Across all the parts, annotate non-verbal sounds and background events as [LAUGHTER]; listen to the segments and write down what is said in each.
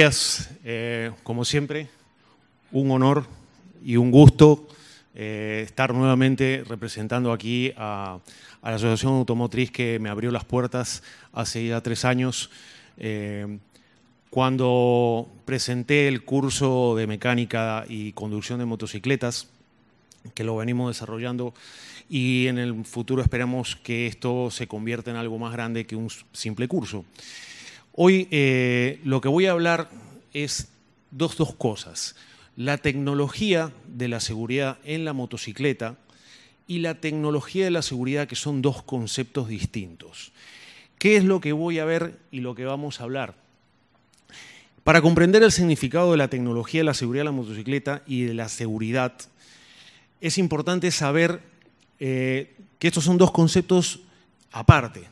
días. Eh, como siempre, un honor y un gusto eh, estar nuevamente representando aquí a, la Asociación Automotriz que me abrió las puertas hace ya tres años. Eh, cuando presenté el curso de mecánica y conducción de motocicletas, que lo venimos desarrollando y en el futuro esperamos que esto se convierta en algo más grande que un simple curso. Hoy eh, lo que voy a hablar es dos, cosas. La tecnología de la seguridad en la motocicleta y la tecnología de la seguridad, que son dos conceptos distintos. ¿Qué es lo que voy a ver y lo que vamos a hablar? Para comprender el significado de la tecnología de la seguridad en la motocicleta y de la seguridad, es importante saber eh, que estos son dos conceptos aparte,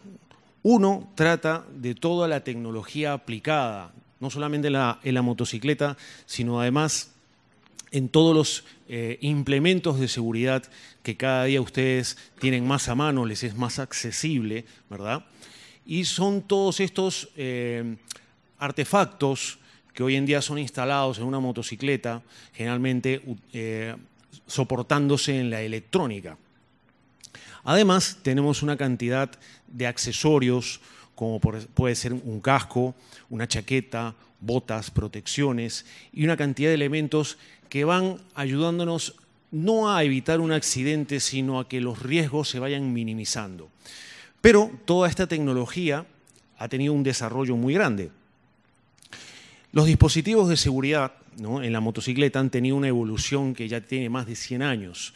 uno trata de toda la tecnología aplicada, no solamente en la, motocicleta, sino además en todos los eh, implementos de seguridad que cada día ustedes tienen más a mano, les es más accesible, ¿verdad? Y son todos estos eh, artefactos que hoy en día son instalados en una motocicleta, generalmente eh, soportándose en la electrónica. Además, tenemos una cantidad de accesorios, como puede ser un casco, una chaqueta, botas, protecciones y una cantidad de elementos que van ayudándonos no a evitar un accidente, sino a que los riesgos se vayan minimizando. Pero toda esta tecnología ha tenido un desarrollo muy grande. Los dispositivos de seguridad en la motocicleta han tenido una evolución que ya tiene más de 100 años.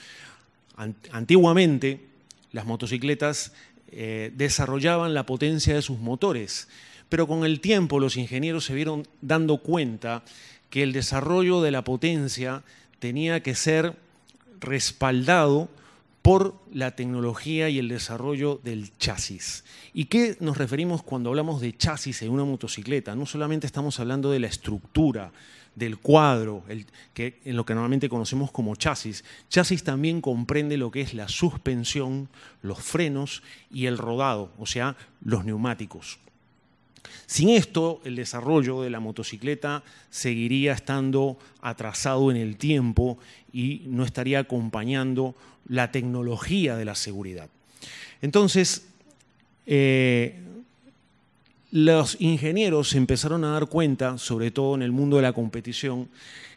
Antiguamente, las motocicletas eh, desarrollaban la potencia de sus motores, pero con el tiempo los ingenieros se vieron dando cuenta que el desarrollo de la potencia tenía que ser respaldado por la tecnología y el desarrollo del chasis. ¿Y qué nos referimos cuando hablamos de chasis en una motocicleta? No solamente estamos hablando de la estructura, del cuadro, que, en lo que normalmente conocemos como chasis. Chasis también comprende lo que es la suspensión, los frenos y el rodado, o sea, los neumáticos. Sin esto, el desarrollo de la motocicleta seguiría estando atrasado en el tiempo y no estaría acompañando la tecnología de la seguridad. Entonces, eh, los ingenieros empezaron a dar cuenta, sobre todo en el mundo de la competición,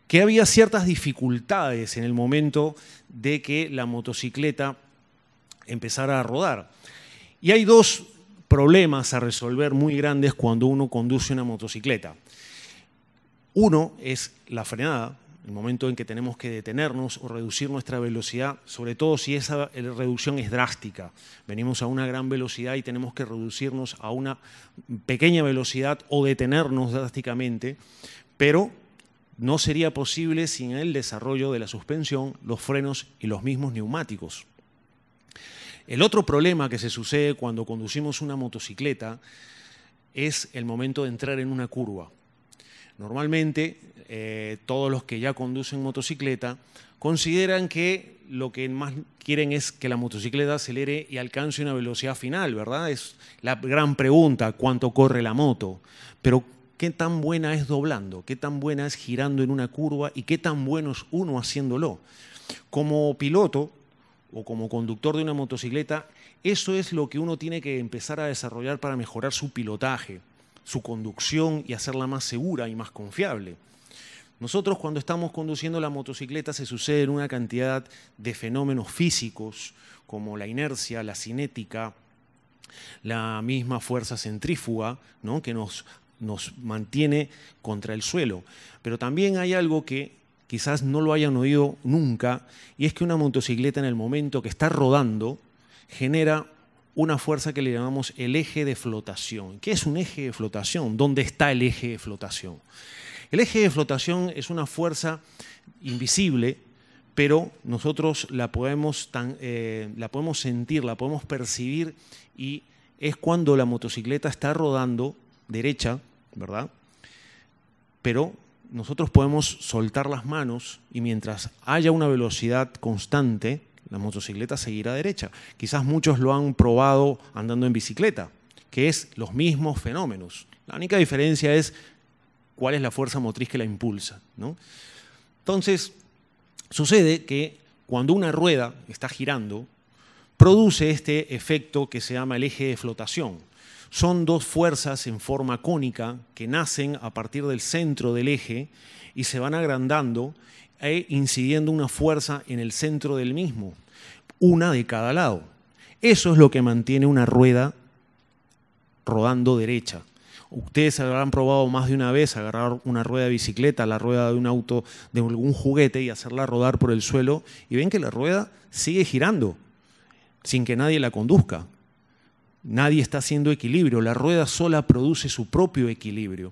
que había ciertas dificultades en el momento de que la motocicleta empezara a rodar. Y hay dos problemas a resolver muy grandes cuando uno conduce una motocicleta. Uno es la frenada, el momento en que tenemos que detenernos o reducir nuestra velocidad, sobre todo si esa reducción es drástica. Venimos a una gran velocidad y tenemos que reducirnos a una pequeña velocidad o detenernos drásticamente, pero no sería posible sin el desarrollo de la suspensión, los frenos y los mismos neumáticos. El otro problema que se sucede cuando conducimos una motocicleta es el momento de entrar en una curva. Normalmente eh, todos los que ya conducen motocicleta consideran que lo que más quieren es que la motocicleta acelere y alcance una velocidad final, ¿verdad? Es la gran pregunta, cuánto corre la moto. Pero qué tan buena es doblando, qué tan buena es girando en una curva y qué tan bueno es uno haciéndolo. Como piloto o como conductor de una motocicleta, eso es lo que uno tiene que empezar a desarrollar para mejorar su pilotaje su conducción y hacerla más segura y más confiable. Nosotros cuando estamos conduciendo la motocicleta se suceden una cantidad de fenómenos físicos como la inercia, la cinética, la misma fuerza centrífuga ¿no? que nos, nos mantiene contra el suelo. Pero también hay algo que quizás no lo hayan oído nunca y es que una motocicleta en el momento que está rodando genera una fuerza que le llamamos el eje de flotación. ¿Qué es un eje de flotación? ¿Dónde está el eje de flotación? El eje de flotación es una fuerza invisible, pero nosotros la podemos, eh, la podemos sentir, la podemos percibir y es cuando la motocicleta está rodando derecha, ¿verdad? Pero nosotros podemos soltar las manos y mientras haya una velocidad constante, la motocicleta seguirá derecha. Quizás muchos lo han probado andando en bicicleta, que es los mismos fenómenos. La única diferencia es cuál es la fuerza motriz que la impulsa. Entonces, sucede que cuando una rueda está girando, produce este efecto que se llama el eje de flotación. Son dos fuerzas en forma cónica que nacen a partir del centro del eje y se van agrandando e incidiendo una fuerza en el centro del mismo, una de cada lado. Eso es lo que mantiene una rueda rodando derecha. Ustedes habrán probado más de una vez agarrar una rueda de bicicleta, la rueda de un auto, de algún juguete y hacerla rodar por el suelo y ven que la rueda sigue girando sin que nadie la conduzca. Nadie está haciendo equilibrio, la rueda sola produce su propio equilibrio.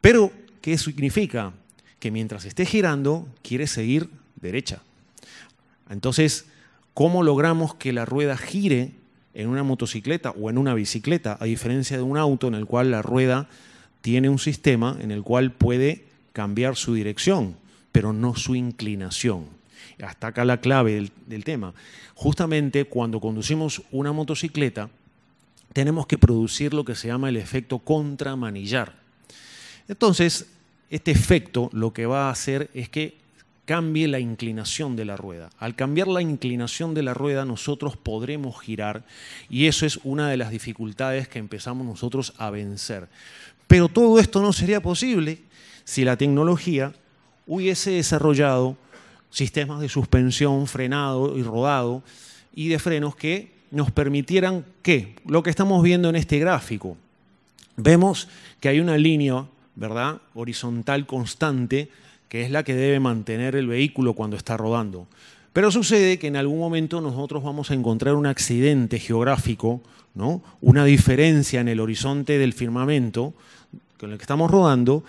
Pero, ¿qué significa? que mientras esté girando quiere seguir derecha. Entonces, ¿cómo logramos que la rueda gire en una motocicleta o en una bicicleta, a diferencia de un auto en el cual la rueda tiene un sistema en el cual puede cambiar su dirección, pero no su inclinación? Hasta acá la clave del, tema. Justamente cuando conducimos una motocicleta, tenemos que producir lo que se llama el efecto contramanillar. Entonces, este efecto lo que va a hacer es que cambie la inclinación de la rueda. Al cambiar la inclinación de la rueda nosotros podremos girar y eso es una de las dificultades que empezamos nosotros a vencer. Pero todo esto no sería posible si la tecnología hubiese desarrollado sistemas de suspensión, frenado y rodado y de frenos que nos permitieran que lo que estamos viendo en este gráfico, vemos que hay una línea ¿verdad? Horizontal constante, que es la que debe mantener el vehículo cuando está rodando. Pero sucede que en algún momento nosotros vamos a encontrar un accidente geográfico, ¿no? una diferencia en el horizonte del firmamento con el que estamos rodando,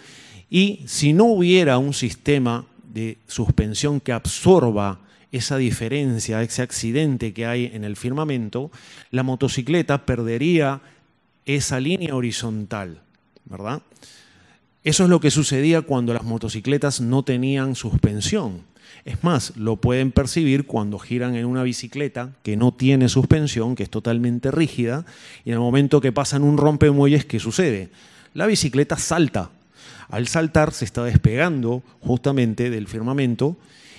y si no hubiera un sistema de suspensión que absorba esa diferencia, ese accidente que hay en el firmamento, la motocicleta perdería esa línea horizontal, ¿verdad? Eso es lo que sucedía cuando las motocicletas no tenían suspensión. Es más, lo pueden percibir cuando giran en una bicicleta que no tiene suspensión, que es totalmente rígida, y en el momento que pasan un rompe muelles, ¿qué sucede? La bicicleta salta. Al saltar se está despegando justamente del firmamento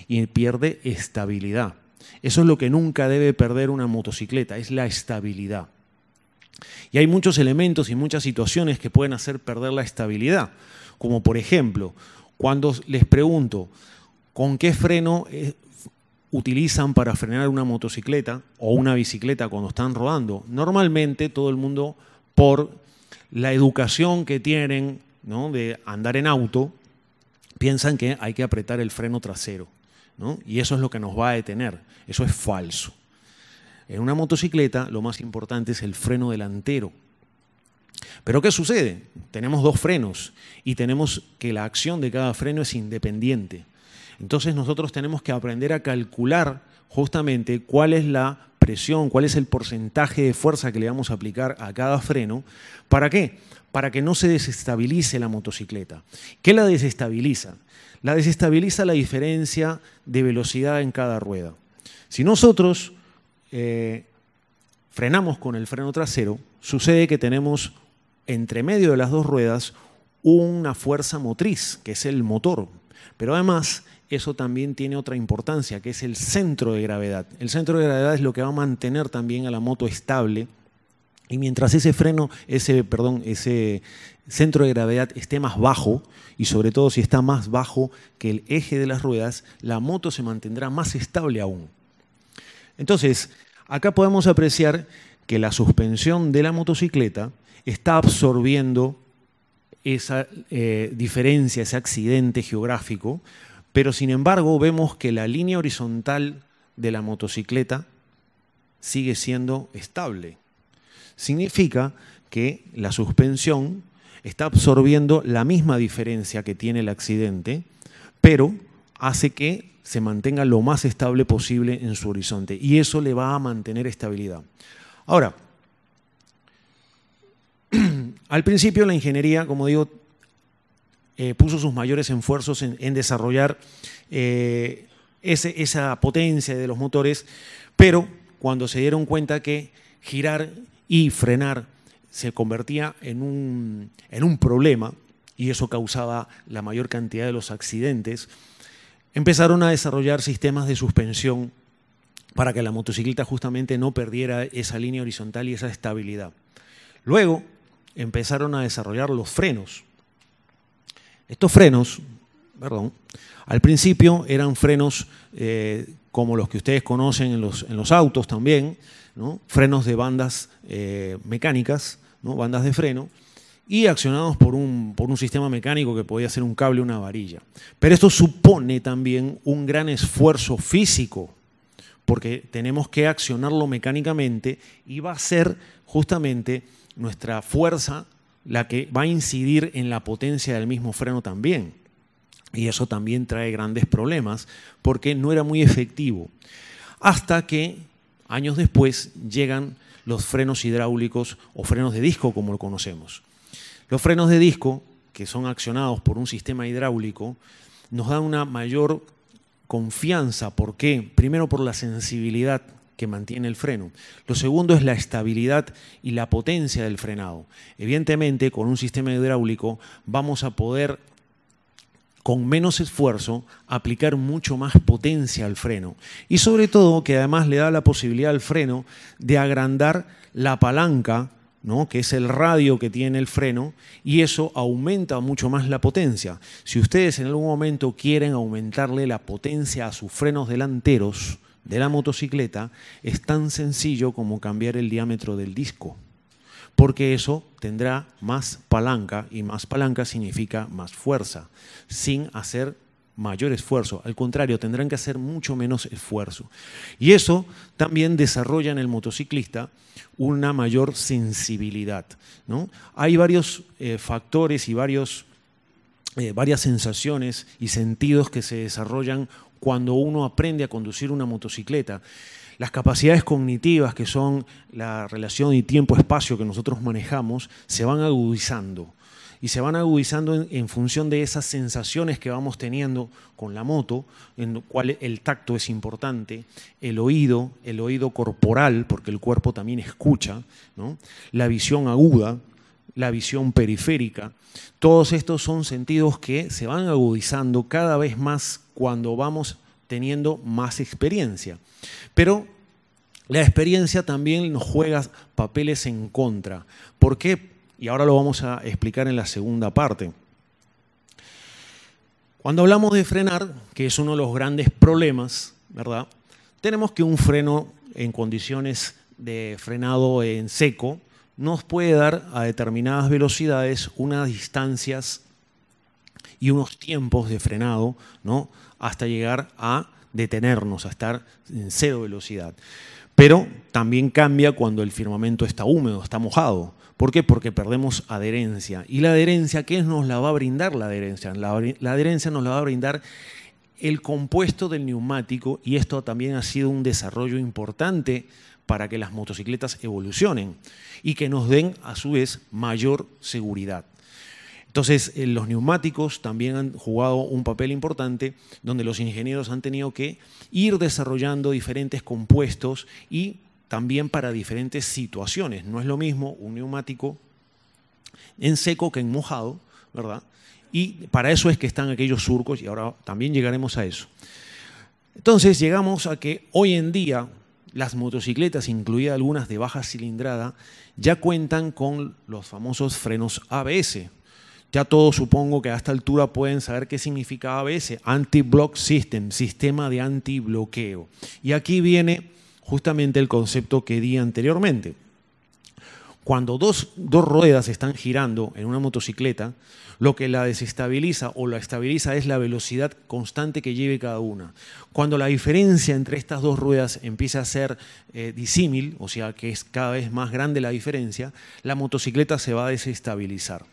y pierde estabilidad. Eso es lo que nunca debe perder una motocicleta, es la estabilidad. Y hay muchos elementos y muchas situaciones que pueden hacer perder la estabilidad, como por ejemplo, cuando les pregunto con qué freno eh, utilizan para frenar una motocicleta o una bicicleta cuando están rodando. Normalmente todo el mundo, por la educación que tienen de andar en auto, piensan que hay que apretar el freno trasero. Y eso es lo que nos va a detener. Eso es falso. En una motocicleta lo más importante es el freno delantero. Pero ¿qué sucede? Tenemos dos frenos y tenemos que la acción de cada freno es independiente. Entonces nosotros tenemos que aprender a calcular justamente cuál es la presión, cuál es el porcentaje de fuerza que le vamos a aplicar a cada freno. ¿Para qué? Para que no se desestabilice la motocicleta. ¿Qué la desestabiliza? La desestabiliza la diferencia de velocidad en cada rueda. Si nosotros eh, frenamos con el freno trasero, sucede que tenemos entre medio de las dos ruedas una fuerza motriz, que es el motor. Pero además, eso también tiene otra importancia, que es el centro de gravedad. El centro de gravedad es lo que va a mantener también a la moto estable. Y mientras ese freno, ese, perdón, ese centro de gravedad esté más bajo, y sobre todo si está más bajo que el eje de las ruedas, la moto se mantendrá más estable aún. Entonces, acá podemos apreciar que la suspensión de la motocicleta está absorbiendo esa eh, diferencia, ese accidente geográfico, pero sin embargo vemos que la línea horizontal de la motocicleta sigue siendo estable. Significa que la suspensión está absorbiendo la misma diferencia que tiene el accidente, pero hace que se mantenga lo más estable posible en su horizonte y eso le va a mantener estabilidad. Ahora, [CLEARS THROAT] al principio la ingeniería, como digo, eh, puso sus mayores esfuerzos en, desarrollar eh, esa potencia de los motores, pero cuando se dieron cuenta que girar y frenar se convertía en un problema y eso causaba la mayor cantidad de los accidentes, empezaron a desarrollar sistemas de suspensión para que la motocicleta justamente no perdiera esa línea horizontal y esa estabilidad. Luego empezaron a desarrollar los frenos. Estos frenos, perdón, al principio eran frenos eh, como los que ustedes conocen en los, autos también, frenos de bandas eh, mecánicas, bandas de freno, y accionados por un, sistema mecánico que podía ser un cable o una varilla. Pero esto supone también un gran esfuerzo físico, porque tenemos que accionarlo mecánicamente y va a ser justamente nuestra fuerza la que va a incidir en la potencia del mismo freno también. Y eso también trae grandes problemas porque no era muy efectivo. Hasta que años después llegan los frenos hidráulicos o frenos de disco como lo conocemos. Los frenos de disco, que son accionados por un sistema hidráulico, nos dan una mayor confianza. ¿Por qué? Primero por la sensibilidad que mantiene el freno. Lo segundo es la estabilidad y la potencia del frenado. Evidentemente, con un sistema hidráulico vamos a poder con menos esfuerzo, aplicar mucho más potencia al freno. Y sobre todo que además le da la posibilidad al freno de agrandar la palanca ¿no? que es el radio que tiene el freno, y eso aumenta mucho más la potencia. Si ustedes en algún momento quieren aumentarle la potencia a sus frenos delanteros de la motocicleta, es tan sencillo como cambiar el diámetro del disco, porque eso tendrá más palanca, y más palanca significa más fuerza, sin hacer mayor esfuerzo, al contrario, tendrán que hacer mucho menos esfuerzo. Y eso también desarrolla en el motociclista una mayor sensibilidad. Hay varios eh, factores y eh, varias sensaciones y sentidos que se desarrollan cuando uno aprende a conducir una motocicleta las capacidades cognitivas, que son la relación y tiempo-espacio que nosotros manejamos, se van agudizando y se van agudizando en, función de esas sensaciones que vamos teniendo con la moto, en lo cual el tacto es importante, el oído, el oído corporal, porque el cuerpo también escucha, ¿no? la visión aguda, la visión periférica. Todos estos son sentidos que se van agudizando cada vez más cuando vamos teniendo más experiencia. Pero la experiencia también nos juega papeles en contra. ¿Por qué? y ahora lo vamos a explicar en la segunda parte. Cuando hablamos de frenar, que es uno de los grandes problemas, ¿verdad? Tenemos que un freno en condiciones de frenado en seco nos puede dar a determinadas velocidades unas distancias y unos tiempos de frenado, ¿no? Hasta llegar a detenernos, a estar en cero velocidad. Pero también cambia cuando el firmamento está húmedo, está mojado. ¿Por qué? Porque perdemos adherencia. ¿Y la adherencia qué nos la va a brindar la adherencia? La, la adherencia nos la va a brindar el compuesto del neumático y esto también ha sido un desarrollo importante para que las motocicletas evolucionen y que nos den a su vez mayor seguridad. Entonces, eh, los neumáticos también han jugado un papel importante donde los ingenieros han tenido que ir desarrollando diferentes compuestos y también para diferentes situaciones. No es lo mismo un neumático en seco que en mojado, ¿verdad? Y para eso es que están aquellos surcos y ahora también llegaremos a eso. Entonces llegamos a que hoy en día las motocicletas, incluidas algunas de baja cilindrada, ya cuentan con los famosos frenos ABS. Ya todos supongo que a esta altura pueden saber qué significa ABS, Anti-Block System, sistema de antibloqueo. Y aquí viene justamente el concepto que di anteriormente. Cuando dos, ruedas están girando en una motocicleta, lo que la desestabiliza o la estabiliza es la velocidad constante que lleve cada una. Cuando la diferencia entre estas dos ruedas empieza a ser eh, disímil, o sea que es cada vez más grande la diferencia, la motocicleta se va a desestabilizar.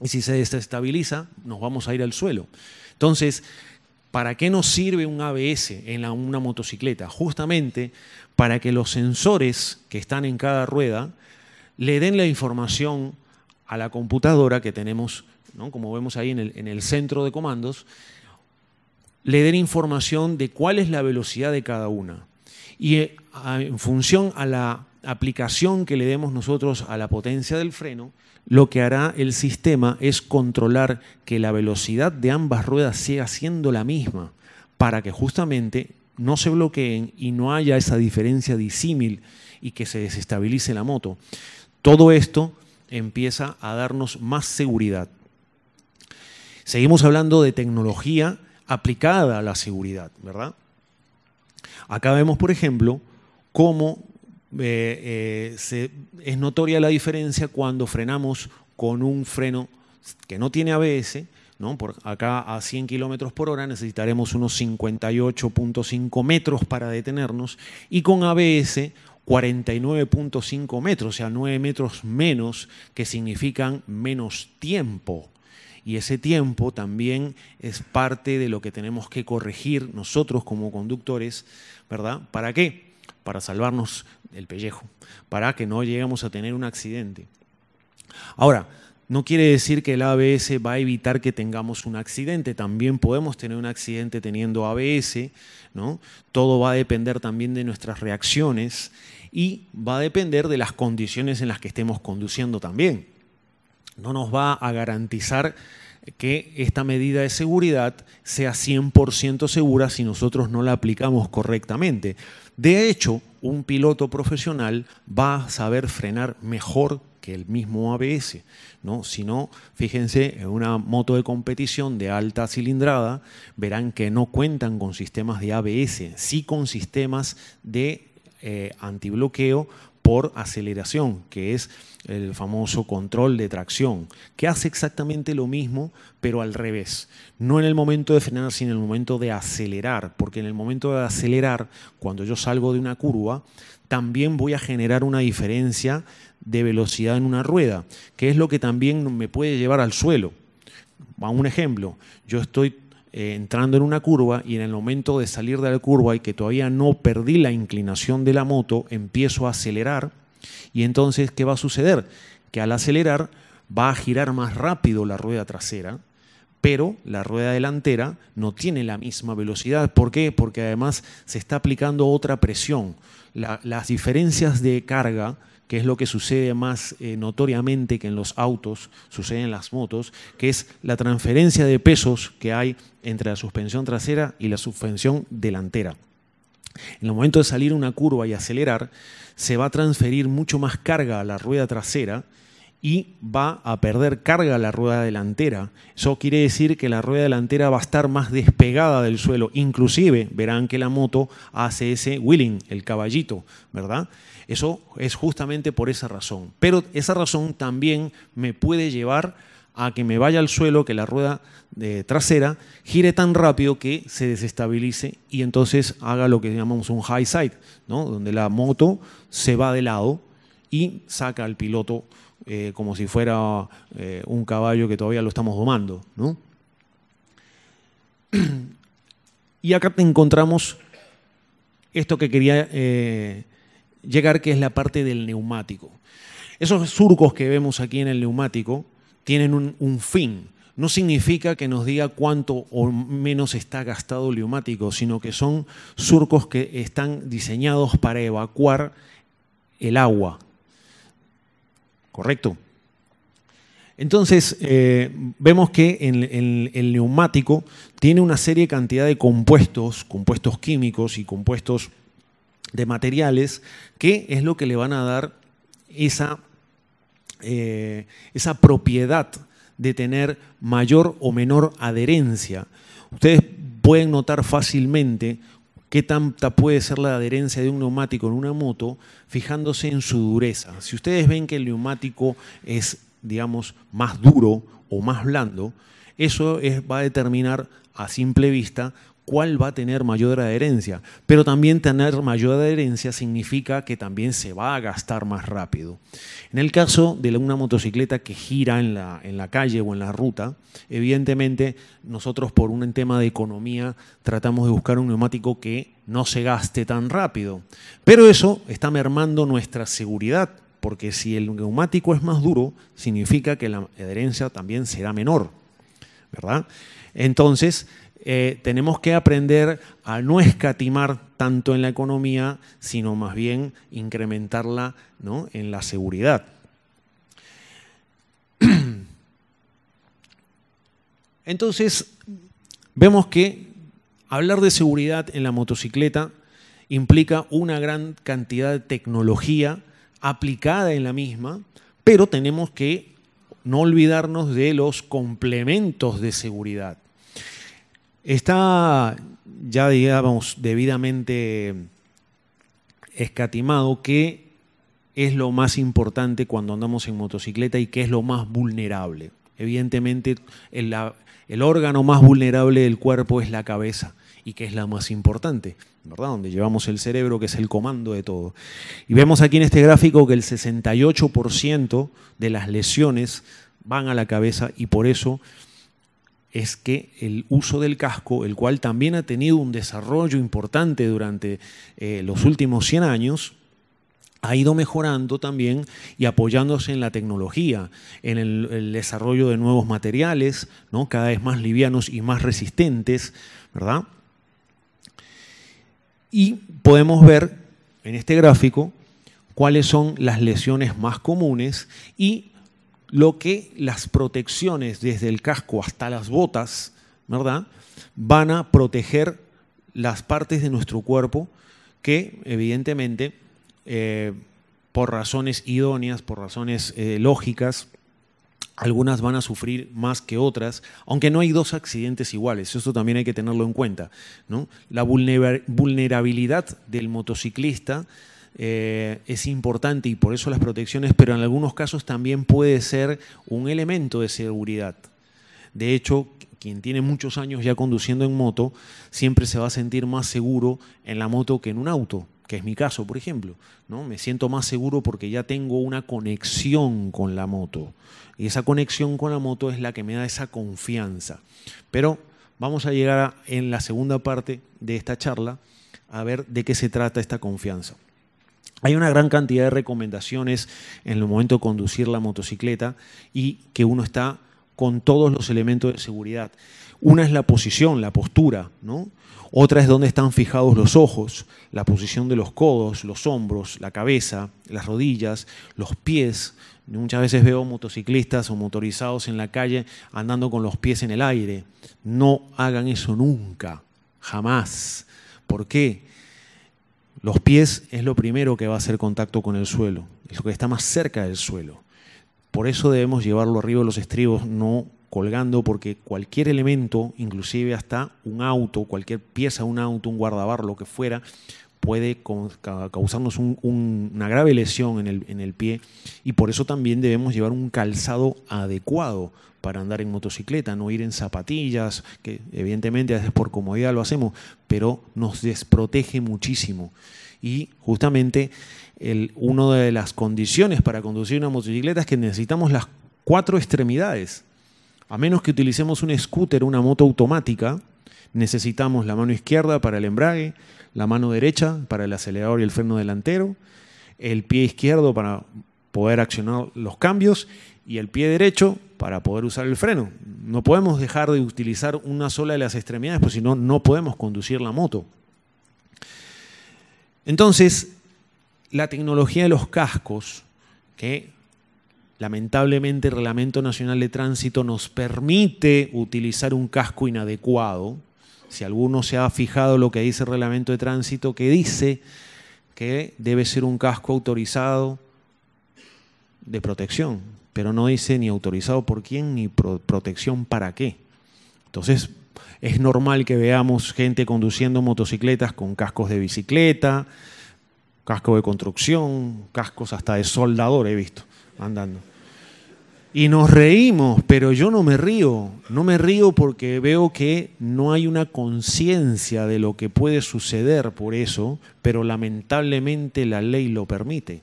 Y si se desestabiliza, nos vamos a ir al suelo. Entonces, ¿Para qué nos sirve un ABS en una motocicleta? Justamente para que los sensores que están en cada rueda le den la información a la computadora que tenemos, como vemos ahí en el centro de comandos, le den información de cuál es la velocidad de cada una. Y eh, en función a la aplicación que le demos nosotros a la potencia del freno, lo que hará el sistema es controlar que la velocidad de ambas ruedas siga siendo la misma, para que justamente no se bloqueen y no haya esa diferencia disímil y que se desestabilice la moto. Todo esto empieza a darnos más seguridad. Seguimos hablando de tecnología aplicada a la seguridad, ¿verdad? Acá vemos, por ejemplo, cómo eh, eh, es notoria la diferencia cuando frenamos con un freno que no tiene ABS, ¿no? acá a 100 kilómetros por hora necesitaremos unos 58.5 metros para detenernos y con ABS 49.5 metros, o sea, 9 metros menos, que significan menos tiempo. Y ese tiempo también es parte de lo que tenemos que corregir nosotros como conductores, ¿verdad? ¿Para qué? Para salvarnos el pellejo, para que no lleguemos a tener un accidente. Ahora, no quiere decir que el ABS va a evitar que tengamos un accidente. También podemos tener un accidente teniendo ABS, ¿no? Todo va a depender también de nuestras reacciones y va a depender de las condiciones en las que estemos conduciendo también. No nos va a garantizar que esta medida de seguridad sea 100% segura si nosotros no la aplicamos correctamente. De hecho, un piloto profesional va a saber frenar mejor que el mismo ABS, ¿no? Si no, fíjense, en una moto de competición de alta cilindrada, verán que no cuentan con sistemas de ABS, sí con sistemas de eh, antibloqueo por aceleración, que es el famoso control de tracción, que hace exactamente lo mismo, pero al revés. No en el momento de frenar, sino en el momento de acelerar, porque en el momento de acelerar, cuando yo salgo de una curva, también voy a generar una diferencia de velocidad en una rueda, que es lo que también me puede llevar al suelo. un ejemplo, yo estoy eh, entrando en una curva y en el momento de salir de la curva y que todavía no perdí la inclinación de la moto, empiezo a acelerar y entonces, ¿qué va a suceder? Que al acelerar va a girar más rápido la rueda trasera, pero la rueda delantera no tiene la misma velocidad. ¿Por qué? Porque además se está aplicando otra presión. las diferencias de carga que es lo que sucede más eh, notoriamente que en los autos, sucede en las motos, que es la transferencia de pesos que hay entre la suspensión trasera y la suspensión delantera. En el momento de salir una curva y acelerar, se va a transferir mucho más carga a la rueda trasera y va a perder carga la rueda delantera. Eso quiere decir que la rueda delantera va a estar más despegada del suelo. Inclusive verán que la moto hace ese wheeling, el caballito, ¿verdad? Eso es justamente por esa razón. Pero esa razón también me puede llevar a que me vaya al suelo, que la rueda eh, trasera gire tan rápido que se desestabilice y entonces haga lo que llamamos un high side, ¿no? donde la moto se va de lado y saca al piloto eh, como si fuera eh, un caballo que todavía lo estamos domando. ¿no? Y acá encontramos esto que quería eh, llegar, que es la parte del neumático. Esos surcos que vemos aquí en el neumático tienen un fin. No significa que nos diga cuánto o menos está gastado el neumático, sino que son surcos que están diseñados para evacuar el agua, ¿correcto? Entonces, eh, vemos que el, neumático tiene una serie cantidad de compuestos, compuestos químicos y compuestos de materiales, que es lo que le van a dar esa, eh, esa propiedad de tener mayor o menor adherencia. Ustedes pueden notar fácilmente qué tanta puede ser la adherencia de un neumático en una moto fijándose en su dureza. Si ustedes ven que el neumático es, digamos, más duro o más blando, eso va a determinar a simple vista cuál va a tener mayor adherencia. Pero también tener mayor adherencia significa que también se va a gastar más rápido. En el caso de una motocicleta que gira en la, calle o en la ruta, evidentemente nosotros por un tema de economía tratamos de buscar un neumático que no se gaste tan rápido. Pero eso está mermando nuestra seguridad porque si el neumático es más duro, significa que la adherencia también será menor, ¿verdad? Entonces, eh, tenemos que aprender a no escatimar tanto en la economía, sino más bien incrementarla en la seguridad. [CLEARS THROAT] Entonces, vemos que hablar de seguridad en la motocicleta implica una gran cantidad de tecnología aplicada en la misma, pero tenemos que no olvidarnos de los complementos de seguridad. Está ya, digamos, debidamente escatimado qué es lo más importante cuando andamos en motocicleta y qué es lo más vulnerable. Evidentemente, el, el órgano más vulnerable del cuerpo es la cabeza y que es la más importante, ¿verdad? Donde llevamos el cerebro, que es el comando de todo. Y vemos aquí en este gráfico que el 68% de las lesiones van a la cabeza y por eso es que el uso del casco, el cual también ha tenido un desarrollo importante durante eh, los últimos 100 años, ha ido mejorando también y apoyándose en la tecnología, en el, el, desarrollo de nuevos materiales, ¿no? cada vez más livianos y más resistentes, ¿verdad? Y podemos ver en este gráfico cuáles son las lesiones más comunes y lo que las protecciones desde el casco hasta las botas, ¿verdad? Van a proteger las partes de nuestro cuerpo que evidentemente eh, por razones idóneas, por razones eh, lógicas, algunas van a sufrir más que otras, aunque no hay dos accidentes iguales, eso también hay que tenerlo en cuenta. ¿no? La vulnerabilidad del motociclista eh, es importante y por eso las protecciones, pero en algunos casos también puede ser un elemento de seguridad. De hecho, quien tiene muchos años ya conduciendo en moto, siempre se va a sentir más seguro en la moto que en un auto, que es mi caso, por ejemplo. Me siento más seguro porque ya tengo una conexión con la moto. Y esa conexión con la moto es la que me da esa confianza. Pero vamos a llegar en la segunda parte de esta charla a ver de qué se trata esta confianza. Hay una gran cantidad de recomendaciones en el momento de conducir la motocicleta y que uno está con todos los elementos de seguridad. Una es la posición, la postura, ¿no? Otra es dónde están fijados los ojos, la posición de los codos, los hombros, la cabeza, las rodillas, los pies. Muchas veces veo motociclistas o motorizados en la calle andando con los pies en el aire. No hagan eso nunca, jamás. ¿Por qué? Los pies es lo primero que va a hacer contacto con el suelo, es lo que está más cerca del suelo. Por eso debemos llevarlo arriba de los estribos, no colgando, porque cualquier elemento, inclusive hasta un auto, cualquier pieza, un auto, un guardabar, lo que fuera, puede causarnos una grave lesión en el pie y por eso también debemos llevar un calzado adecuado para andar en motocicleta, no ir en zapatillas, que evidentemente a veces por comodidad lo hacemos, pero nos desprotege muchísimo. Y justamente el, una de las condiciones para conducir una motocicleta es que necesitamos las cuatro extremidades. A menos que utilicemos un scooter, una moto automática, necesitamos la mano izquierda para el embrague, la mano derecha para el acelerador y el freno delantero, el pie izquierdo para poder accionar los cambios y el pie derecho para poder usar el freno. No podemos dejar de utilizar una sola de las extremidades, porque si no, no podemos conducir la moto. Entonces, la tecnología de los cascos, que lamentablemente el Reglamento Nacional de Tránsito nos permite utilizar un casco inadecuado, si alguno se ha fijado lo que dice el reglamento de tránsito, que dice que debe ser un casco autorizado de protección, pero no dice ni autorizado por quién ni protección para qué. Entonces, es normal que veamos gente conduciendo motocicletas con cascos de bicicleta, casco de construcción, cascos hasta de soldador he visto andando. Y nos reímos, pero yo no me río, no me río porque veo que no hay una conciencia de lo que puede suceder por eso, pero lamentablemente la ley lo permite.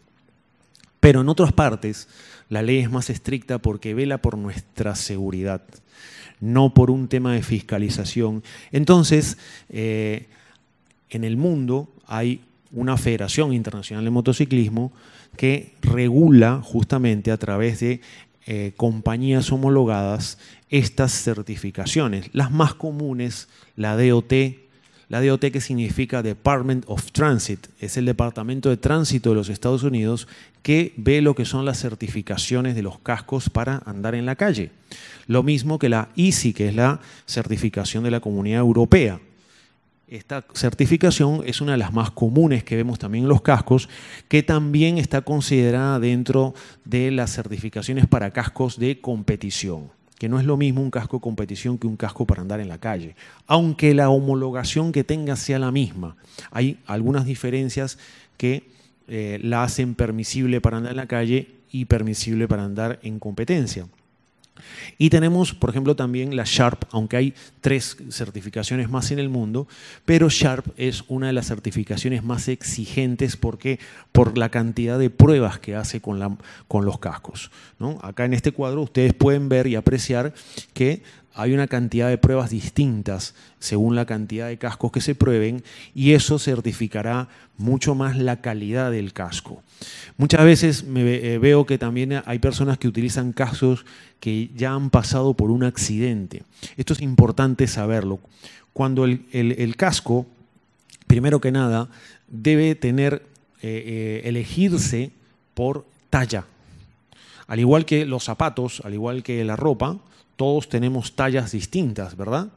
Pero en otras partes la ley es más estricta porque vela por nuestra seguridad, no por un tema de fiscalización. Entonces, eh, en el mundo hay una Federación Internacional de Motociclismo que regula justamente a través de eh, compañías homologadas estas certificaciones. Las más comunes, la DOT, la DOT, que significa Department of Transit, es el Departamento de Tránsito de los Estados Unidos que ve lo que son las certificaciones de los cascos para andar en la calle. Lo mismo que la ISI, que es la certificación de la Comunidad Europea. Esta certificación es una de las más comunes que vemos también en los cascos, que también está considerada dentro de las certificaciones para cascos de competición que no es lo mismo un casco de competición que un casco para andar en la calle. Aunque la homologación que tenga sea la misma, hay algunas diferencias que eh, la hacen permisible para andar en la calle y permisible para andar en competencia. Y tenemos, por ejemplo, también la Sharp, aunque hay tres certificaciones más en el mundo, pero Sharp es una de las certificaciones más exigentes porque por la cantidad de pruebas que hace con, los cascos. Acá en este cuadro ustedes pueden ver y apreciar que hay una cantidad de pruebas distintas según la cantidad de cascos que se prueben y eso certificará mucho más la calidad del casco. Muchas veces eh, veo que también hay personas que utilizan cascos que ya han pasado por un accidente. Esto es importante saberlo. Cuando el, casco, primero que nada, debe tener, eh, eh, elegirse por talla. Al igual que los zapatos, al igual que la ropa, todos tenemos tallas distintas, ¿verdad?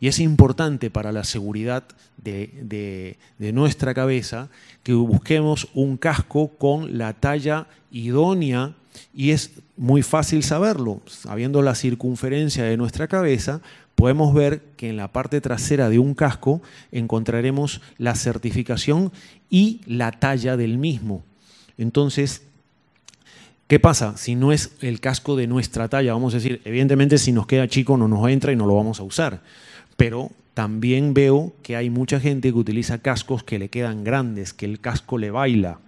Y es importante para la seguridad de, nuestra cabeza que busquemos un casco con la talla idónea y es muy fácil saberlo. Sabiendo la circunferencia de nuestra cabeza, podemos ver que en la parte trasera de un casco encontraremos la certificación y la talla del mismo. Entonces, ¿Qué pasa? Si no es el casco de nuestra talla, vamos a decir, evidentemente si nos queda chico no nos entra y no lo vamos a usar, pero también veo que hay mucha gente que utiliza cascos que le quedan grandes, que el casco le baila.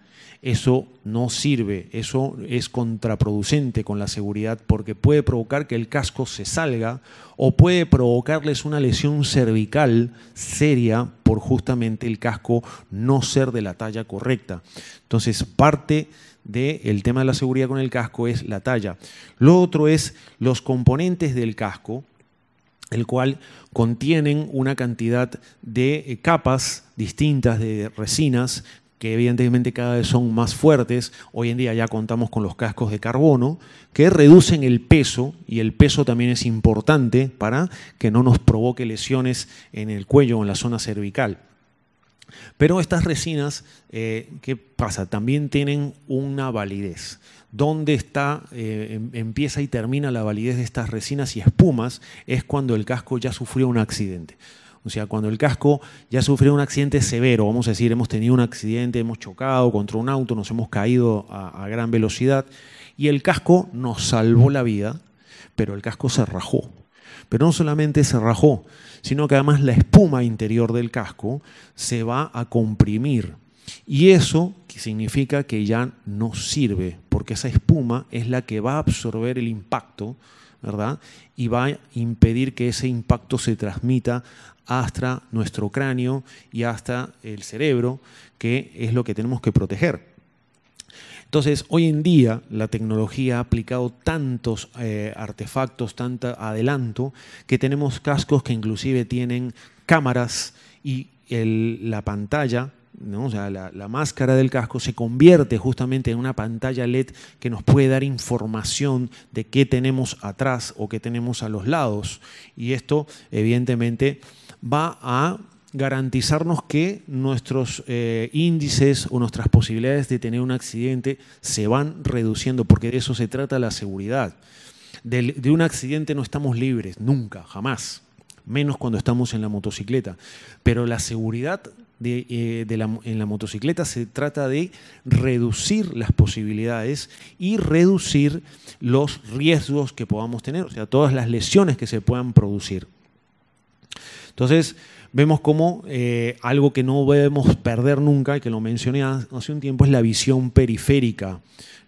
Eso no sirve, eso es contraproducente con la seguridad porque puede provocar que el casco se salga o puede provocarles una lesión cervical seria por justamente el casco no ser de la talla correcta. Entonces, parte del tema de la seguridad con el casco es la talla. Lo otro es los componentes del casco, el cual contienen una cantidad de eh, capas distintas de resinas que evidentemente cada vez son más fuertes. Hoy en día ya contamos con los cascos de carbono, que reducen el peso, y el peso también es importante para que no nos provoque lesiones en el cuello o en la zona cervical. Pero estas resinas, eh, ¿qué pasa? También tienen una validez. ¿Dónde está, eh, em, empieza y termina la validez de estas resinas y espumas? Es cuando el casco ya sufrió un accidente. O sea, cuando el casco ya sufrió un accidente severo, vamos a decir, hemos tenido un accidente, hemos chocado contra un auto, nos hemos caído a gran velocidad y el casco nos salvó la vida, pero el casco se rajó. Pero no solamente se rajó, sino que además la espuma interior del casco se va a comprimir. Y eso significa que ya no sirve, porque esa espuma es la que va a absorber el impacto, ¿verdad? Y va a impedir que ese impacto se transmita hasta nuestro cráneo y hasta el cerebro, que es lo que tenemos que proteger. Entonces, hoy en día la tecnología ha aplicado tantos eh, artefactos, tanto adelanto, que tenemos cascos que inclusive tienen cámaras y la pantalla O sea, la, máscara del casco se convierte justamente en una pantalla LED que nos puede dar información de qué tenemos atrás o qué tenemos a los lados. Y esto, evidentemente, va a garantizarnos que nuestros eh, índices o nuestras posibilidades de tener un accidente se van reduciendo, porque de eso se trata la seguridad. De, un accidente no estamos libres, nunca, jamás, menos cuando estamos en la motocicleta. Pero la seguridad eh, en la motocicleta se trata de reducir las posibilidades y reducir los riesgos que podamos tener, o sea, todas las lesiones que se puedan producir. Entonces, vemos como eh, algo que no debemos perder nunca, y que lo mencioné hace un tiempo, es la visión periférica.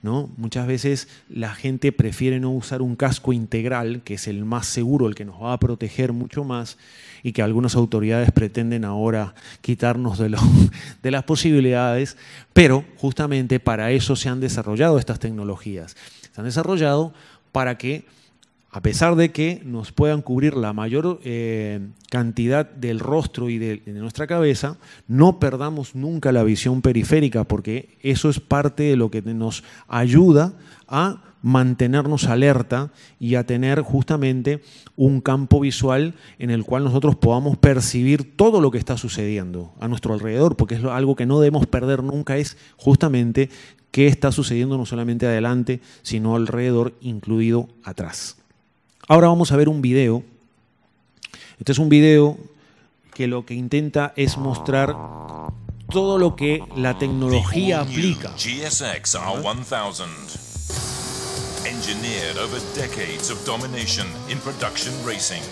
¿no? Muchas veces la gente prefiere no usar un casco integral, que es el más seguro, el que nos va a proteger mucho más, y que algunas autoridades pretenden ahora quitarnos de [LAUGHS] las posibilidades, pero justamente para eso se han desarrollado estas tecnologías. Se han desarrollado para que a pesar de que nos puedan cubrir la mayor eh, cantidad del rostro y de, de, nuestra cabeza, no perdamos nunca la visión periférica, porque eso es parte de lo que nos ayuda a mantenernos alerta y a tener justamente un campo visual en el cual nosotros podamos percibir todo lo que está sucediendo a nuestro alrededor, porque es algo que no debemos perder nunca, es justamente qué está sucediendo no solamente adelante, sino alrededor, incluido atrás. Ahora vamos a ver un video. Este es un video que lo que intenta es mostrar todo lo que la tecnología aplica. GSX R1000. Engineered over decades of domination in production racing.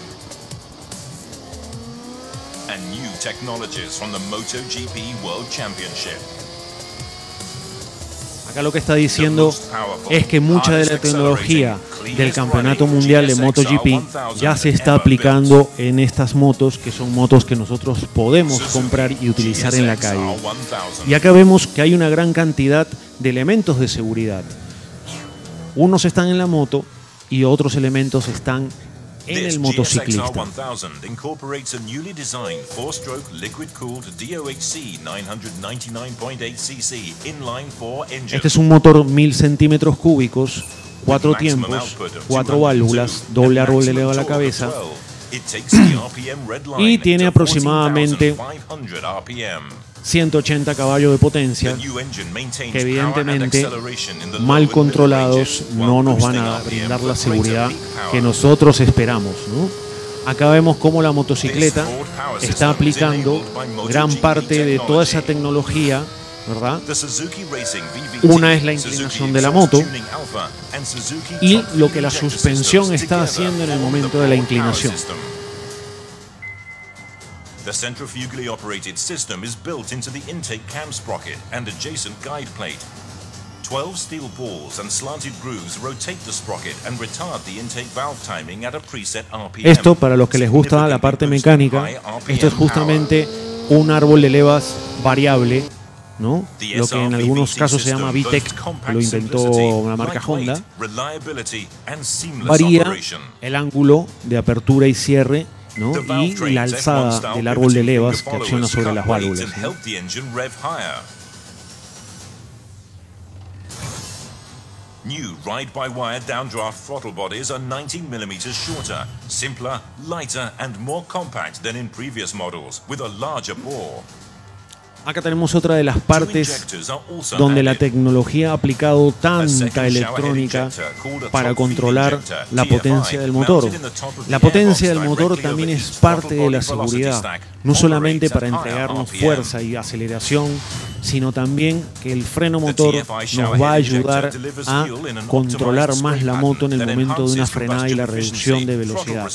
And new technologies from the MotoGP World Championship. Acá lo que está diciendo es que mucha de la tecnología del Campeonato Mundial de MotoGP ya se está aplicando en estas motos, que son motos que nosotros podemos comprar y utilizar en la calle. Y acá vemos que hay una gran cantidad de elementos de seguridad. Unos están en la moto y otros elementos están en el motociclista. Este es un motor 1000 centímetros cúbicos cuatro tiempos, cuatro válvulas, doble árbol elevado a la cabeza y tiene aproximadamente 180 caballos de potencia que evidentemente mal controlados no nos van a brindar la seguridad que nosotros esperamos. ¿no? Acá vemos cómo la motocicleta está aplicando gran parte de toda esa tecnología ¿verdad? Una es la inclinación de la moto y lo que la suspensión está haciendo en el momento de la inclinación. The centrifugally operated system is built into the intake cam sprocket and adjacent guide plate. 12 steel balls and slanted grooves rotate the sprocket and retard the intake valve timing at a preset RPM. Esto para los que les gusta la parte mecánica, esto es justamente un árbol de levas variable ¿no? lo que en algunos casos se llama VTEC, lo inventó una marca Honda, varía el ángulo de apertura y cierre ¿no? y la alzada del árbol de levas que acciona sobre las válvulas. ¿no? New ride-by-wire downdraft throttle bodies are 90mm shorter, simpler, lighter and more compact than in previous models, with a larger bore. Acá tenemos otra de las partes donde la tecnología ha aplicado tanta electrónica para controlar la potencia del motor. La potencia del motor también es parte de la seguridad, no solamente para entregarnos fuerza y aceleración, sino también que el freno motor nos va a ayudar a controlar más la moto en el momento de una frenada y la reducción de velocidad.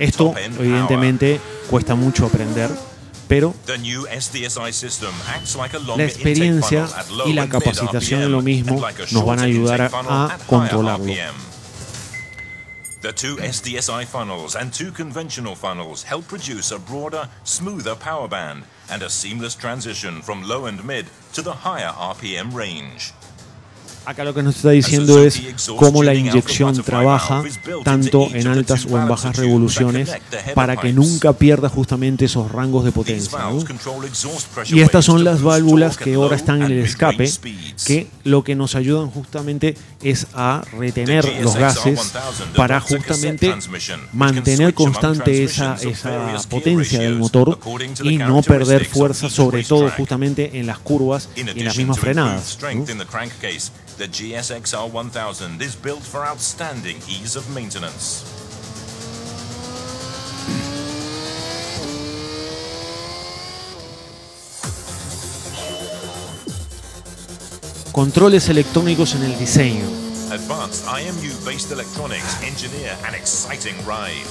Esto, evidentemente, cuesta mucho aprender pero la experiencia y la capacitación de lo mismo nos van a ayudar a The two SDSI funnels and two conventional funnels help produce a broader, smoother power band and a seamless transition from low and mid to the higher RPM range. Acá lo que nos está diciendo es cómo la inyección trabaja tanto en altas o en bajas revoluciones para que nunca pierda justamente esos rangos de potencia. Y estas son las válvulas que ahora están en el escape, que lo que nos ayudan justamente es a retener los gases para justamente mantener constante esa, esa potencia del motor y no perder fuerza, sobre todo justamente en las curvas y en las mismas frenadas. the GSXR 1000 is built for outstanding ease of maintenance. Controles electrónicos en el diseño. Advanced IMU-based electronics engineer an exciting ride.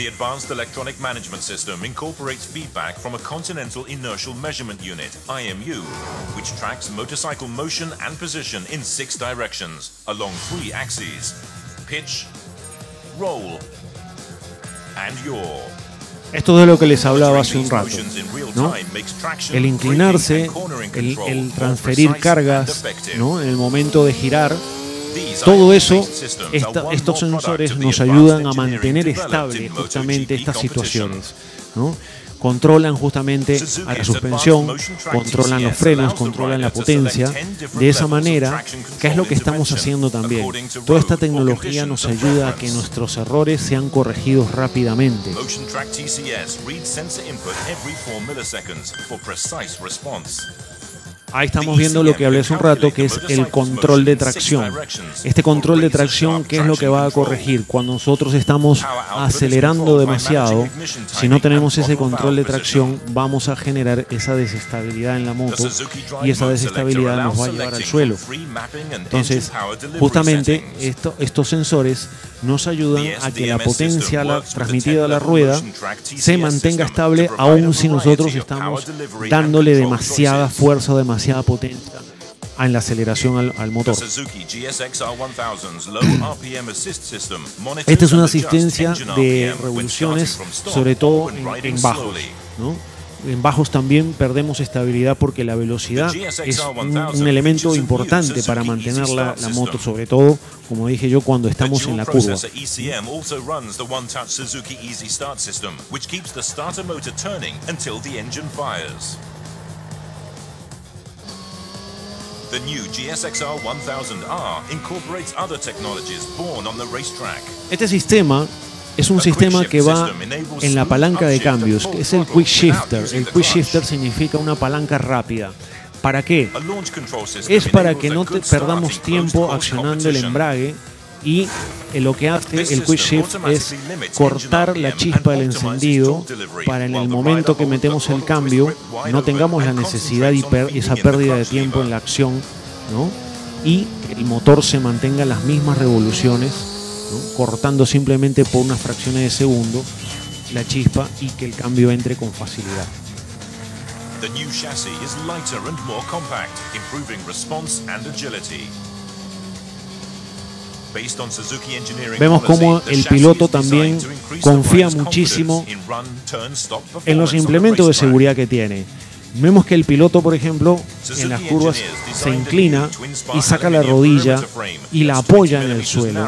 The Advanced Electronic Management System incorporates feedback from a Continental Inertial Measurement Unit, IMU, which tracks motorcycle motion and position in six directions along three axes pitch, roll, and yaw. Esto es lo que les hablaba hace un rato, ¿no? El inclinarse, el, el transferir cargas, ¿no? En el momento de girar, Todo eso, estos sensores nos ayudan a mantener estable justamente estas situaciones. Controlan justamente la suspensión, controlan los frenos, controlan la potencia. De esa manera, ¿qué es lo que estamos haciendo también? Toda esta tecnología nos ayuda a que nuestros errores sean corregidos rápidamente. Ahí estamos viendo lo que hablé hace un rato, que es el control de tracción. Este control de tracción, ¿qué es lo que va a corregir? Cuando nosotros estamos acelerando demasiado, si no tenemos ese control de tracción, vamos a generar esa desestabilidad en la moto y esa desestabilidad nos va a llevar al suelo. Entonces, justamente estos sensores nos ayudan a que la potencia transmitida a la rueda se mantenga estable aun si nosotros estamos dándole demasiada fuerza, demasiada potencia en la aceleración al, motor. Esta es una asistencia de revoluciones, sobre todo en, en bajos. ¿no? en bajos también perdemos estabilidad porque la velocidad es un, elemento importante para mantener la, moto, sobre todo, como dije yo, cuando estamos en la curva. Este sistema es un sistema que va en la palanca de cambios, es el Quick Shifter. El Quick Shifter significa una palanca rápida. ¿Para qué? Es para que no perdamos tiempo accionando el embrague y eh, lo que hace el quick es cortar la chispa del encendido para en el momento que metemos el cambio no tengamos la necesidad y esa pérdida de tiempo en la acción ¿no? y el motor se mantenga las mismas revoluciones cortando simplemente por unas fracciones de segundo la chispa y que el cambio entre con facilidad. Vemos cómo el piloto también confía muchísimo en los implementos de seguridad que tiene. Vemos que el piloto, por ejemplo, en las curvas se inclina y saca la rodilla y la apoya en el suelo.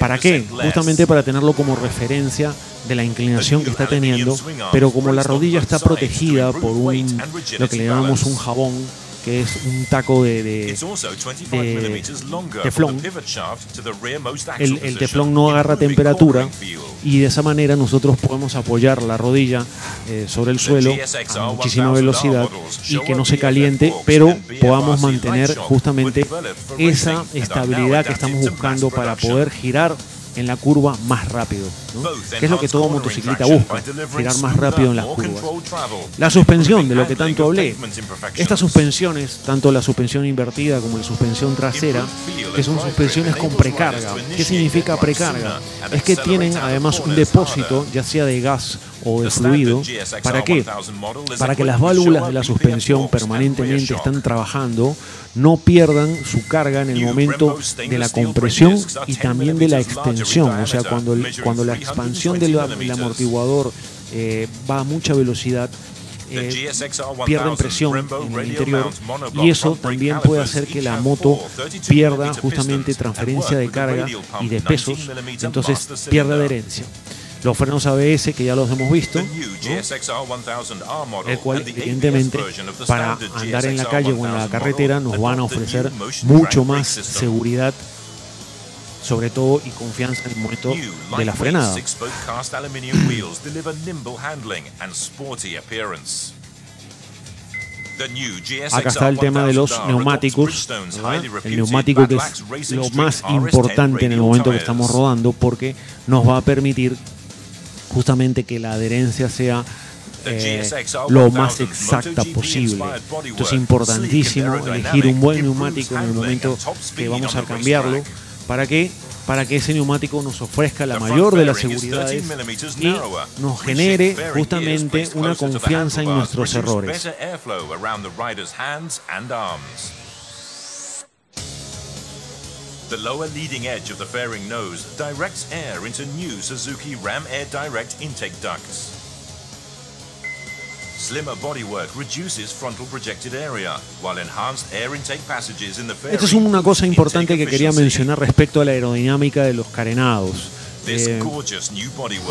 ¿Para qué? Justamente para tenerlo como referencia de la inclinación que está teniendo, pero como la rodilla está protegida por un, lo que le llamamos un jabón, que es un taco de, de, teflón. El, teflón no agarra temperatura y de esa manera nosotros podemos apoyar la rodilla eh, sobre el suelo a muchísima velocidad y que no se caliente, pero podamos mantener justamente esa estabilidad que estamos buscando para poder girar en la curva más rápido que es lo que todo motociclista busca, girar más rápido en las curvas. La suspensión, de lo que tanto hablé. Estas suspensiones, tanto la suspensión invertida como la suspensión trasera, que son suspensiones con precarga. ¿Qué significa precarga? Es que tienen además un depósito, ya sea de gas o de fluido. ¿Para qué? Para que las válvulas de la suspensión permanentemente están trabajando, no pierdan su carga en el momento de la compresión y también de la extensión. O sea, cuando, cuando la expansión del amortiguador eh, va a mucha velocidad, eh, pierden presión en el interior y eso también puede hacer que la moto pierda justamente transferencia de carga y de pesos, entonces pierde adherencia. Los frenos ABS que ya los hemos visto, el cual evidentemente para andar en la calle o en la carretera nos van a ofrecer mucho más seguridad sobre todo y confianza en el momento de la frenada. [CLEARS THROAT] Acá está el tema de los neumáticos. El neumático que es lo más importante en el momento que estamos rodando porque nos va a permitir justamente que la adherencia sea eh, lo más exacta posible. Esto es importantísimo, elegir un buen neumático en el momento que vamos a cambiarlo ¿Para qué? Para que ese neumático nos ofrezca la mayor de las seguridades y nos genere justamente una confianza en nuestros errores. The lower leading edge of the fairing nose directs air into new Suzuki Ram Air Direct intake ducts. Slimmer Esta es una cosa importante que quería mencionar respecto a la aerodinámica de los carenados. Eh,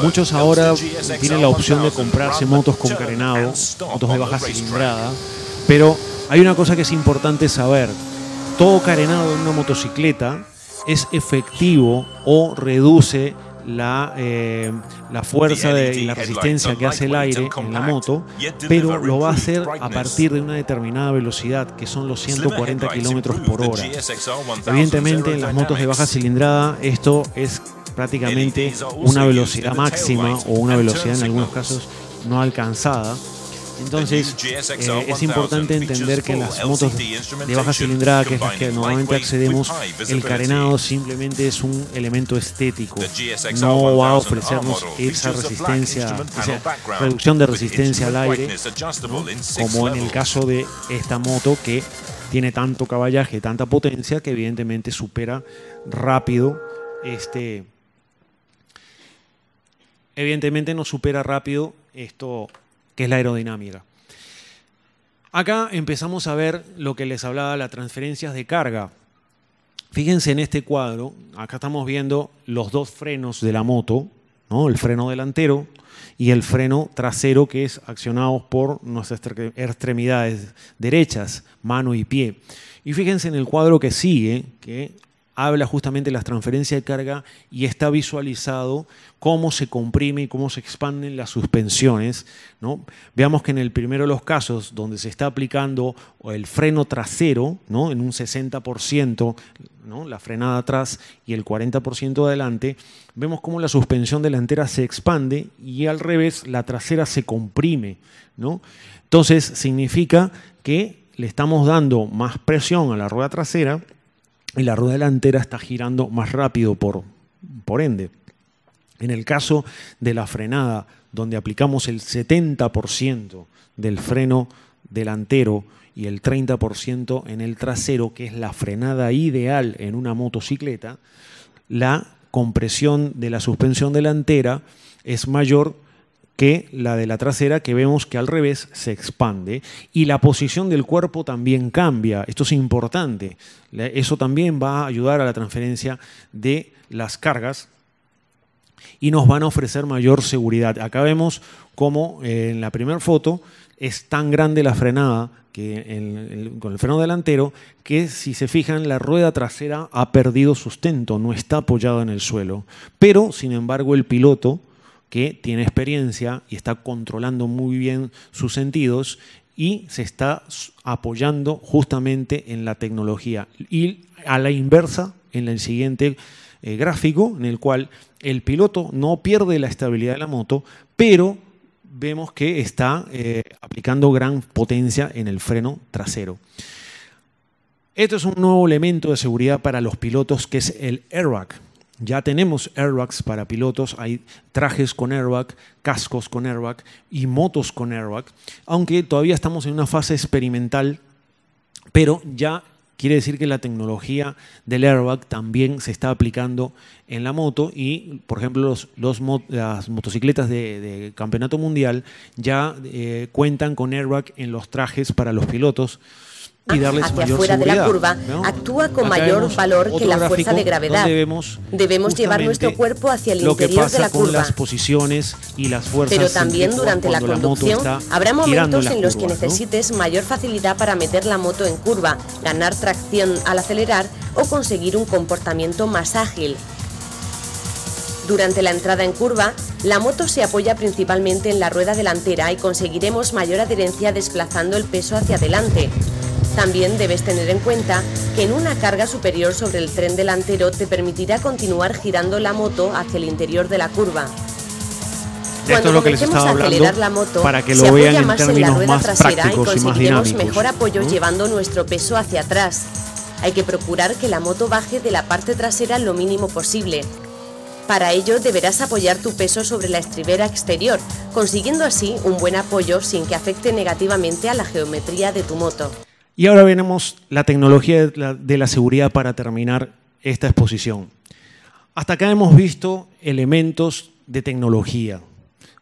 muchos ahora tienen la opción de comprarse motos con carenado, motos de baja cilindrada, pero hay una cosa que es importante saber. Todo carenado en una motocicleta es efectivo o reduce la, eh, la fuerza de, y la resistencia que hace el aire en la moto, pero lo va a hacer a partir de una determinada velocidad, que son los 140 kilómetros por hora. Evidentemente, en las motos de baja cilindrada, esto es prácticamente e una velocidad máxima o una velocidad en algunos casos no alcanzada. Entonces eh, es importante entender que las motos de baja cilindrada, que es las que normalmente accedemos, el carenado simplemente es un elemento estético. No va a ofrecernos esa resistencia, reducción de resistencia al aire, como en el caso de esta moto que tiene tanto caballaje, tanta potencia que evidentemente supera rápido este evidentemente no supera rápido esto que es la aerodinámica. Acá empezamos a ver lo que les hablaba, las transferencias de carga. Fíjense en este cuadro, acá estamos viendo los dos frenos de la moto, ¿no? el freno delantero y el freno trasero que es accionado por nuestras extremidades derechas, mano y pie. Y fíjense en el cuadro que sigue, que habla justamente de las transferencias de carga y está visualizado cómo se comprime y cómo se expanden las suspensiones. ¿no? Veamos que en el primero de los casos, donde se está aplicando el freno trasero ¿no? en un 60%, ¿no? la frenada atrás y el 40% adelante, vemos cómo la suspensión delantera se expande y al revés la trasera se comprime. ¿no? Entonces significa que le estamos dando más presión a la rueda trasera y la rueda delantera está girando más rápido por, por ende. En el caso de la frenada, donde aplicamos el 70% del freno delantero y el 30% en el trasero, que es la frenada ideal en una motocicleta, la compresión de la suspensión delantera es mayor que la de la trasera que vemos que al revés se expande y la posición del cuerpo también cambia. Esto es importante. Eso también va a ayudar a la transferencia de las cargas y nos van a ofrecer mayor seguridad. Acá vemos cómo eh, en la primera foto es tan grande la frenada que con el freno delantero que si se fijan la rueda trasera ha perdido sustento, no está apoyada en el suelo. Pero, sin embargo, el piloto que tiene experiencia y está controlando muy bien sus sentidos y se está apoyando justamente en la tecnología. Y a la inversa, en el siguiente eh, gráfico, en el cual el piloto no pierde la estabilidad de la moto, pero vemos que está eh, aplicando gran potencia en el freno trasero. Esto es un nuevo elemento de seguridad para los pilotos que es el airbag. Ya tenemos airbags para pilotos, hay trajes con airbag, cascos con airbag y motos con airbag, aunque todavía estamos en una fase experimental, pero ya quiere decir que la tecnología del airbag también se está aplicando en la moto y, por ejemplo, las motocicletas de, campeonato mundial ya eh, cuentan con airbag en los trajes para los pilotos y hacia fuera de la curva actúa con mayor valor que la fuerza de gravedad. Debemos llevar nuestro cuerpo hacia el interior de la curva. Pero también durante la conducción habrá momentos en los que necesites mayor facilidad para meter la moto en curva, ganar tracción al acelerar o conseguir un comportamiento más ágil. Durante la entrada en curva, la moto se apoya principalmente en la rueda delantera y conseguiremos mayor adherencia desplazando el peso hacia adelante. También debes tener en cuenta que en una carga superior sobre el tren delantero te permitirá continuar girando la moto hacia el interior de la curva. Cuando Esto a lo la moto, para que lo vean en términos en más y, conseguiremos mejor apoyo ¿Mm? llevando nuestro peso hacia atrás. Hay que procurar que la moto baje de la parte trasera lo mínimo posible. Para ello deberás apoyar tu peso sobre la estribera exterior, consiguiendo así un buen apoyo sin que afecte negativamente a la geometría de tu moto. Y ahora veremos la tecnología de la, seguridad para terminar esta exposición. Hasta acá hemos visto elementos de tecnología,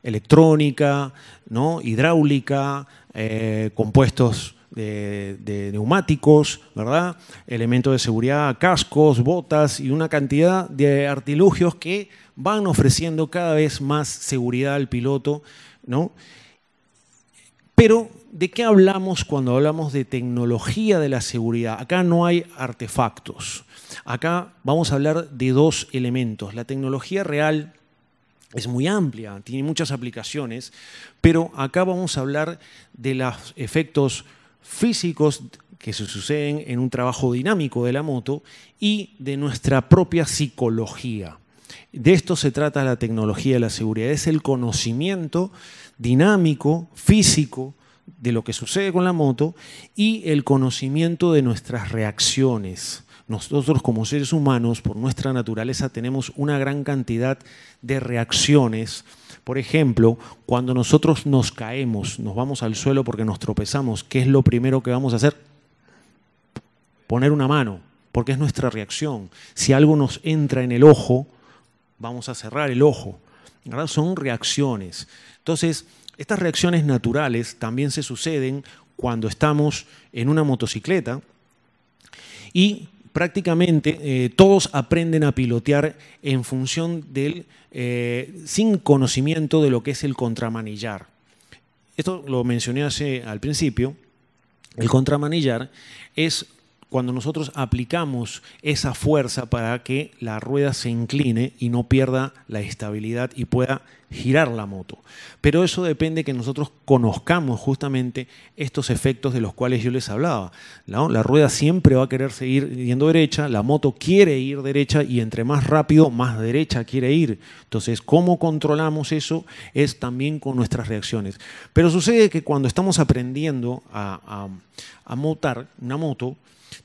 electrónica, ¿no? hidráulica, eh, compuestos de, neumáticos, ¿verdad? elementos de seguridad, cascos, botas y una cantidad de artilugios que van ofreciendo cada vez más seguridad al piloto. ¿no? Pero ¿de qué hablamos cuando hablamos de tecnología de la seguridad? Acá no hay artefactos. Acá vamos a hablar de dos elementos. La tecnología real es muy amplia, tiene muchas aplicaciones, pero acá vamos a hablar de los efectos físicos que se suceden en un trabajo dinámico de la moto y de nuestra propia psicología. De esto se trata la tecnología de la seguridad, es el conocimiento dinámico, físico, de lo que sucede con la moto y el conocimiento de nuestras reacciones. Nosotros como seres humanos, por nuestra naturaleza, tenemos una gran cantidad de reacciones. Por ejemplo, cuando nosotros nos caemos, nos vamos al suelo porque nos tropezamos, ¿qué es lo primero que vamos a hacer? Poner una mano, porque es nuestra reacción. Si algo nos entra en el ojo, vamos a cerrar el ojo. ¿verdad? Son reacciones. Entonces, estas reacciones naturales también se suceden cuando estamos en una motocicleta y prácticamente eh, todos aprenden a pilotear en función del, eh, sin conocimiento de lo que es el contramanillar. Esto lo mencioné hace al principio. El contramanillar es cuando nosotros aplicamos esa fuerza para que la rueda se incline y no pierda la estabilidad y pueda girar la moto. Pero eso depende que nosotros conozcamos justamente estos efectos de los cuales yo les hablaba. La, rueda siempre va a querer seguir yendo derecha, la moto quiere ir derecha y entre más rápido, más derecha quiere ir. Entonces, ¿cómo controlamos eso? Es también con nuestras reacciones. Pero sucede que cuando estamos aprendiendo a, a, a montar una moto,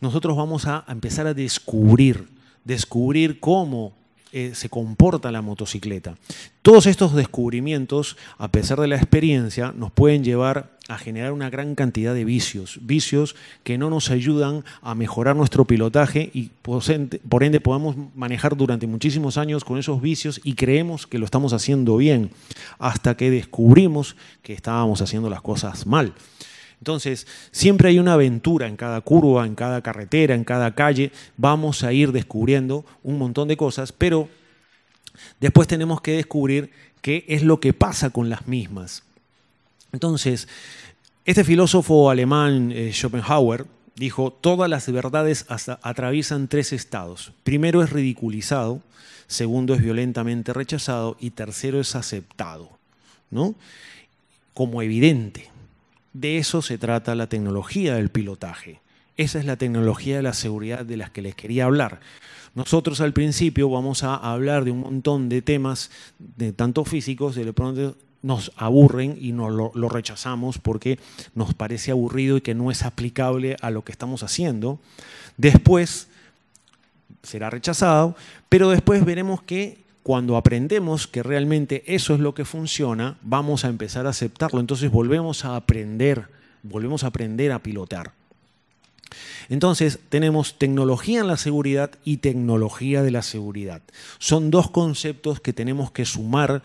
nosotros vamos a empezar a descubrir, descubrir cómo eh, se comporta la motocicleta. Todos estos descubrimientos, a pesar de la experiencia, nos pueden llevar a generar una gran cantidad de vicios, vicios que no nos ayudan a mejorar nuestro pilotaje y por ende podemos manejar durante muchísimos años con esos vicios y creemos que lo estamos haciendo bien, hasta que descubrimos que estábamos haciendo las cosas mal. Entonces, siempre hay una aventura en cada curva, en cada carretera, en cada calle. Vamos a ir descubriendo un montón de cosas, pero después tenemos que descubrir qué es lo que pasa con las mismas. Entonces, este filósofo alemán eh, Schopenhauer dijo, todas las verdades atraviesan tres estados. Primero es ridiculizado, segundo es violentamente rechazado y tercero es aceptado, ¿no? Como evidente. De eso se trata la tecnología del pilotaje. Esa es la tecnología de la seguridad de las que les quería hablar. Nosotros al principio vamos a hablar de un montón de temas, de tanto físicos, de pronto nos aburren y nos lo, lo, rechazamos porque nos parece aburrido y que no es aplicable a lo que estamos haciendo. Después será rechazado, pero después veremos que cuando aprendemos que realmente eso es lo que funciona, vamos a empezar a aceptarlo. Entonces volvemos a aprender, volvemos a aprender a pilotar. Entonces tenemos tecnología en la seguridad y tecnología de la seguridad. Son dos conceptos que tenemos que sumar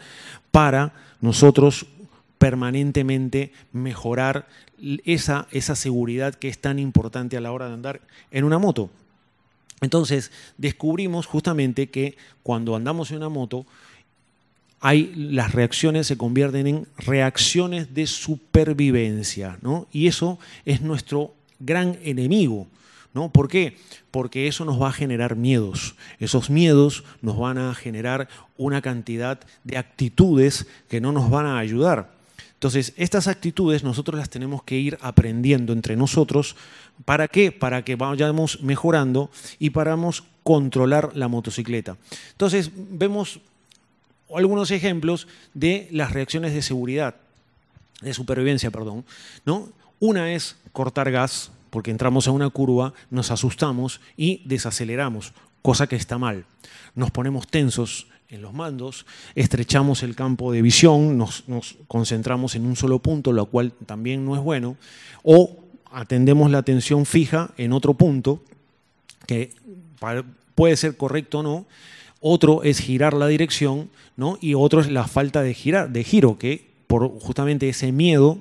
para nosotros permanentemente mejorar esa, esa seguridad que es tan importante a la hora de andar en una moto. Entonces descubrimos justamente que cuando andamos en una moto, las reacciones se convierten en reacciones de supervivencia, ¿no? Y eso es nuestro gran enemigo, ¿no? ¿Por qué? Porque eso nos va a generar miedos. Esos miedos nos van a generar una cantidad de actitudes que no nos van a ayudar. Entonces, estas actitudes nosotros las tenemos que ir aprendiendo entre nosotros. ¿Para qué? Para que vayamos mejorando y paramos controlar la motocicleta. Entonces, vemos algunos ejemplos de las reacciones de seguridad, de supervivencia, perdón. ¿no? Una es cortar gas, porque entramos a una curva, nos asustamos y desaceleramos, cosa que está mal. Nos ponemos tensos, en los mandos, estrechamos el campo de visión, nos, concentramos en un solo punto, lo cual también no es bueno, o atendemos la atención fija en otro punto, que puede ser correcto o no, otro es girar la dirección, ¿no? y otro es la falta de, girar, de giro, que por justamente ese miedo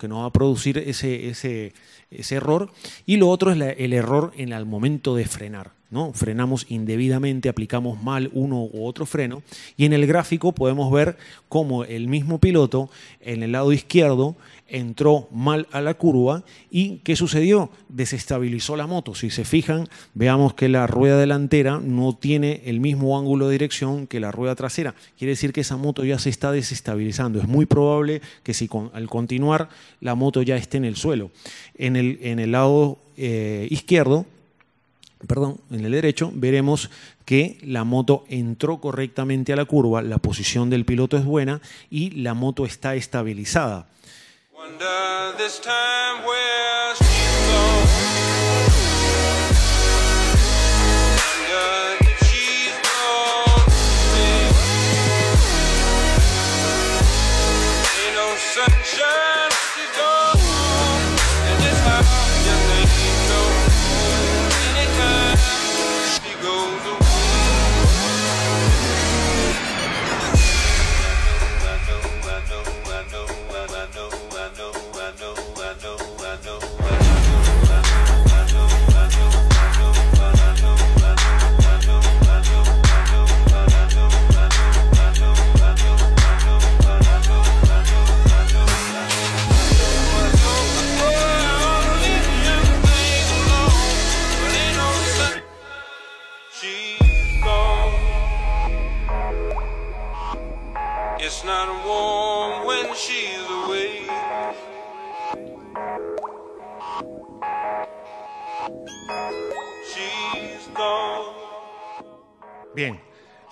que nos va a producir ese, ese error. Y lo otro es el error en el momento de frenar. ¿no? Frenamos indebidamente, aplicamos mal uno u otro freno. Y en el gráfico podemos ver cómo el mismo piloto, en el lado izquierdo, entró mal a la curva y ¿qué sucedió? Desestabilizó la moto. Si se fijan, veamos que la rueda delantera no tiene el mismo ángulo de dirección que la rueda trasera. Quiere decir que esa moto ya se está desestabilizando. Es muy probable que si al continuar la moto ya esté en el suelo. En el, lado eh, izquierdo, perdón, en el derecho, veremos que la moto entró correctamente a la curva, la posición del piloto es buena y la moto está estabilizada. this time where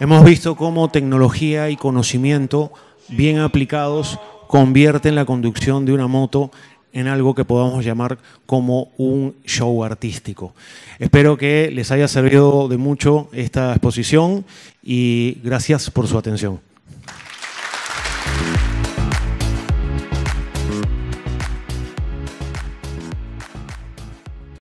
Hemos visto cómo tecnología y conocimiento bien aplicados convierten la conducción de una moto en algo que podamos llamar como un show artístico. Espero que les haya servido de mucho esta exposición y gracias por su atención.